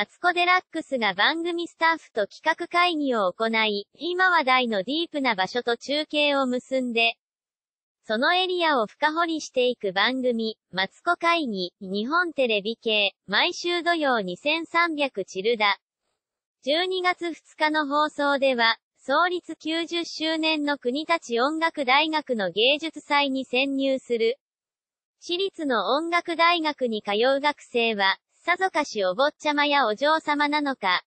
マツコ・デラックスが番組スタッフと企画会議を行い、今話題のディープな場所と中継を結んで、そのエリアを深掘りしていく番組、マツコ会議、日本テレビ系、毎週土曜2300チルダ。12月2日の放送では、創立90周年の国立音楽大学の芸術祭に潜入する。私立の音楽大学に通う学生は、さぞかしお坊ちゃまやお嬢様なのか。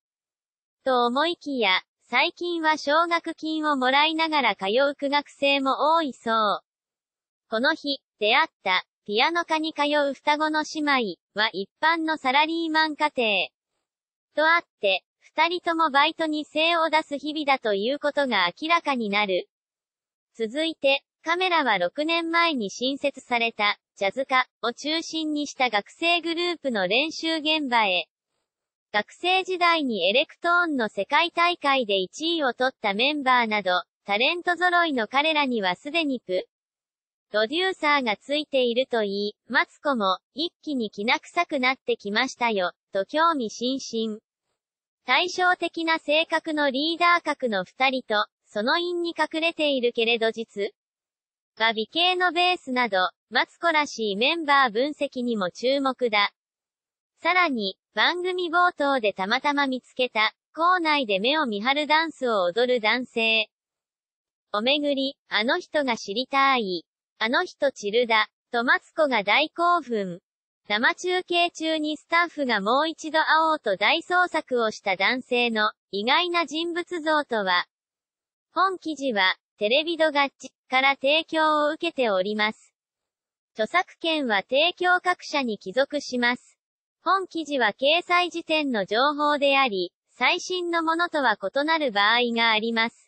と思いきや、最近は奨学金をもらいながら通う苦学生も多いそう。この日、出会った、ピアノ科に通う双子の姉妹は一般のサラリーマン家庭。とあって、二人ともバイトに精を出す日々だということが明らかになる。続いて、カメラは6年前に新設された、ジャズ化を中心にした学生グループの練習現場へ。学生時代にエレクトーンの世界大会で1位を取ったメンバーなど、タレント揃いの彼らにはすでにプ、ロデューサーがついているといい、マツコも、一気にきな臭くなってきましたよ、と興味津々。対照的な性格のリーダー格の二人と、その因に隠れているけれど実、バ美形のベースなど、マツコらしいメンバー分析にも注目だ。さらに、番組冒頭でたまたま見つけた、校内で目を見張るダンスを踊る男性。おめぐり、あの人が知りたい。あの人チルだ。とマツコが大興奮。生中継中にスタッフがもう一度会おうと大捜索をした男性の意外な人物像とは、本記事は、テレビドガッチから提供を受けております。著作権は提供各社に帰属します。本記事は掲載時点の情報であり、最新のものとは異なる場合があります。